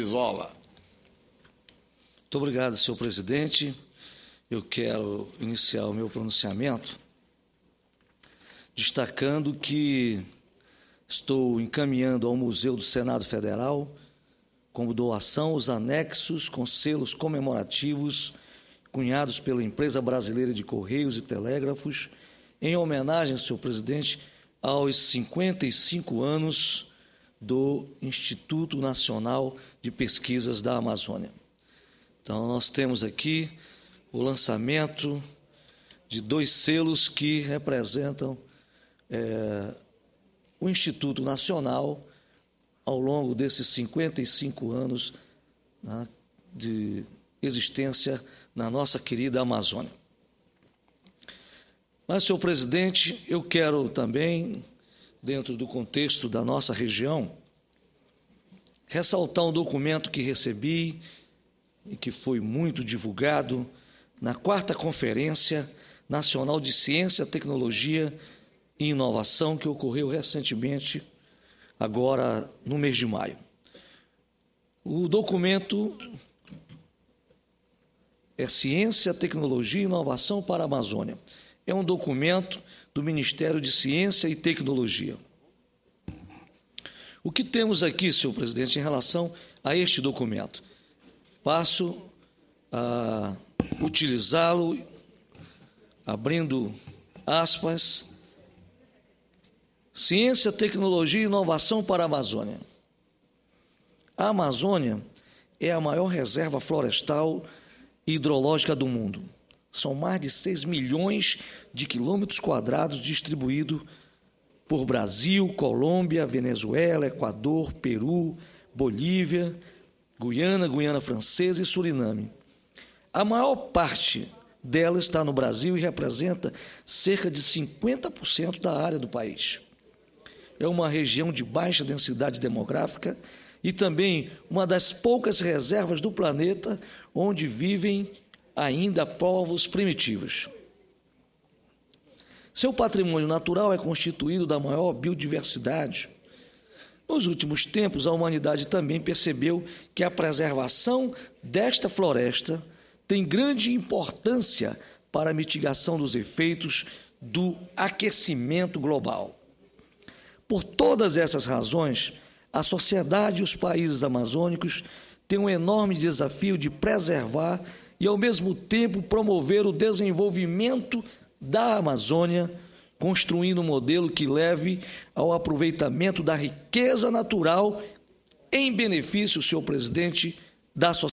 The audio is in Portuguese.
Isola. Muito obrigado, senhor presidente. Eu quero iniciar o meu pronunciamento destacando que estou encaminhando ao Museu do Senado Federal como doação os anexos com selos comemorativos cunhados pela empresa brasileira de Correios e Telégrafos em homenagem, senhor presidente, aos 55 anos do Instituto Nacional de Pesquisas da Amazônia. Então, nós temos aqui o lançamento de dois selos que representam é, o Instituto Nacional ao longo desses 55 anos né, de existência na nossa querida Amazônia. Mas, senhor presidente, eu quero também dentro do contexto da nossa região, ressaltar um documento que recebi e que foi muito divulgado na quarta Conferência Nacional de Ciência, Tecnologia e Inovação, que ocorreu recentemente, agora no mês de maio. O documento é Ciência, Tecnologia e Inovação para a Amazônia é um documento do Ministério de Ciência e Tecnologia. O que temos aqui, senhor presidente, em relação a este documento? Passo a utilizá-lo, abrindo aspas, Ciência, Tecnologia e Inovação para a Amazônia. A Amazônia é a maior reserva florestal e hidrológica do mundo. São mais de 6 milhões de quilômetros quadrados distribuídos por Brasil, Colômbia, Venezuela, Equador, Peru, Bolívia, Guiana, Guiana Francesa e Suriname. A maior parte dela está no Brasil e representa cerca de 50% da área do país. É uma região de baixa densidade demográfica e também uma das poucas reservas do planeta onde vivem ainda povos primitivos. Seu patrimônio natural é constituído da maior biodiversidade. Nos últimos tempos, a humanidade também percebeu que a preservação desta floresta tem grande importância para a mitigação dos efeitos do aquecimento global. Por todas essas razões, a sociedade e os países amazônicos têm um enorme desafio de preservar e, ao mesmo tempo, promover o desenvolvimento da Amazônia, construindo um modelo que leve ao aproveitamento da riqueza natural em benefício, senhor presidente, da sociedade.